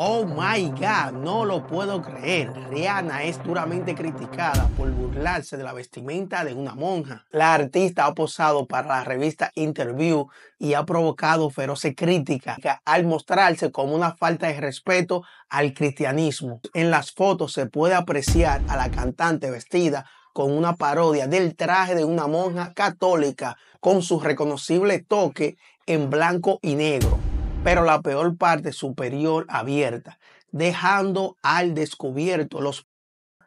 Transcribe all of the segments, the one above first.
Oh my God, no lo puedo creer. Rihanna es duramente criticada por burlarse de la vestimenta de una monja. La artista ha posado para la revista Interview y ha provocado feroz crítica al mostrarse como una falta de respeto al cristianismo. En las fotos se puede apreciar a la cantante vestida con una parodia del traje de una monja católica con su reconocible toque en blanco y negro pero la peor parte superior abierta, dejando al descubierto los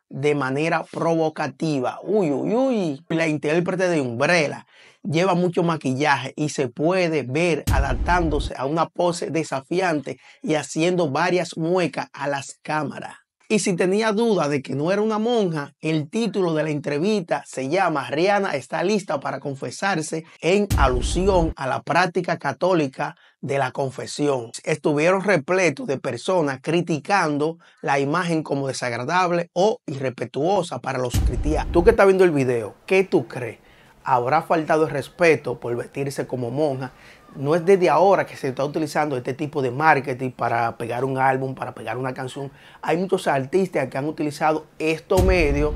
de manera provocativa. Uy, uy, uy. La intérprete de Umbrella lleva mucho maquillaje y se puede ver adaptándose a una pose desafiante y haciendo varias muecas a las cámaras. Y si tenía duda de que no era una monja, el título de la entrevista se llama Rihanna está lista para confesarse en alusión a la práctica católica de la confesión. Estuvieron repletos de personas criticando la imagen como desagradable o irrespetuosa para los cristianos. Tú que estás viendo el video, ¿qué tú crees? ¿Habrá faltado el respeto por vestirse como monja? no es desde ahora que se está utilizando este tipo de marketing para pegar un álbum, para pegar una canción. Hay muchos artistas que han utilizado estos medios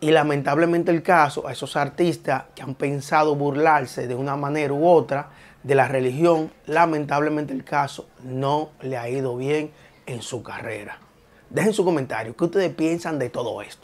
y lamentablemente el caso a esos artistas que han pensado burlarse de una manera u otra de la religión, lamentablemente el caso no le ha ido bien en su carrera. Dejen su comentario, ¿qué ustedes piensan de todo esto?